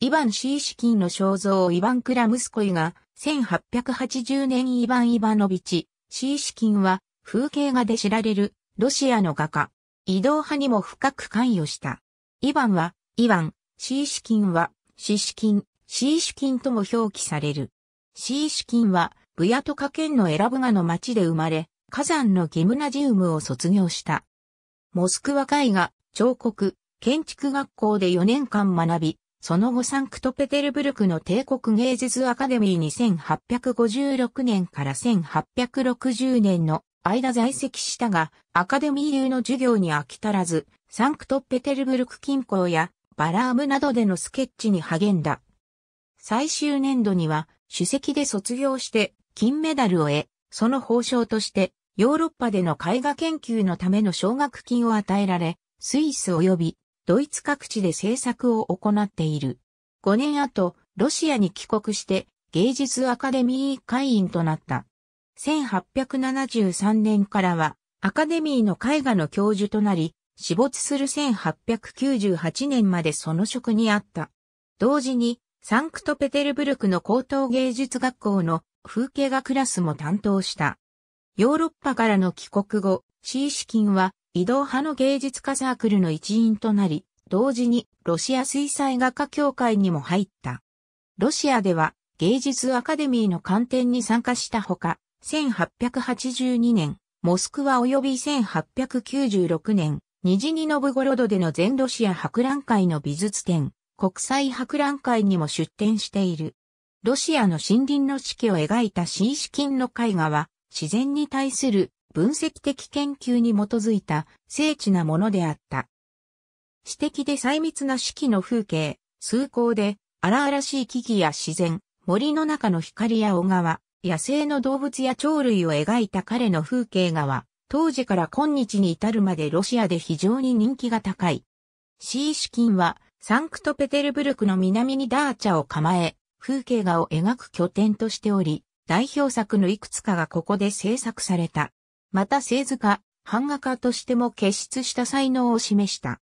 イヴァン・シーシキンの肖像イヴァン・クラムスコイが、1880年イヴァン・イヴァノビチ、シーシキンは、風景画で知られる、ロシアの画家、移動派にも深く関与した。イヴァンは、イヴァン、シーシキンは、シシキン、シーシキンとも表記される。シーシキンは、ブヤトカ県のエラブガの町で生まれ、火山のギムナジウムを卒業した。モスクワ絵画、彫刻、建築学校で4年間学び、その後サンクトペテルブルクの帝国芸術アカデミーに1856年から1860年の間在籍したが、アカデミー流の授業に飽き足らず、サンクトペテルブルク近郊やバラームなどでのスケッチに励んだ。最終年度には、主席で卒業して金メダルを得、その報奨としてヨーロッパでの絵画研究のための奨学金を与えられ、スイス及びドイツ各地で制作を行っている。5年後、ロシアに帰国して芸術アカデミー会員となった。1873年からはアカデミーの絵画の教授となり、死没する1898年までその職にあった。同時に、サンクトペテルブルクの高等芸術学校の風景画クラスも担当した。ヨーロッパからの帰国後、C 資金は移動派の芸術家サークルの一員となり、同時にロシア水彩画家協会にも入った。ロシアでは芸術アカデミーの観点に参加したほか、1882年、モスクワ及び1896年、ニジニノブゴロドでの全ロシア博覧会の美術展、国際博覧会にも出展している。ロシアの森林の四季を描いた新資金の絵画は、自然に対する分析的研究に基づいた精緻なものであった。詩的で細密な四季の風景、崇高で荒々しい木々や自然、森の中の光や小川、野生の動物や鳥類を描いた彼の風景画は、当時から今日に至るまでロシアで非常に人気が高い。シーシキンは、サンクトペテルブルクの南にダーチャを構え、風景画を描く拠点としており、代表作のいくつかがここで制作された。また製図家、版画家としても傑出した才能を示した。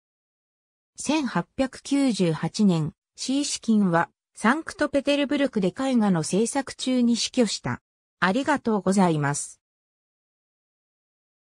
1898年、シーシキンはサンクトペテルブルクで絵画の制作中に死去した。ありがとうございます。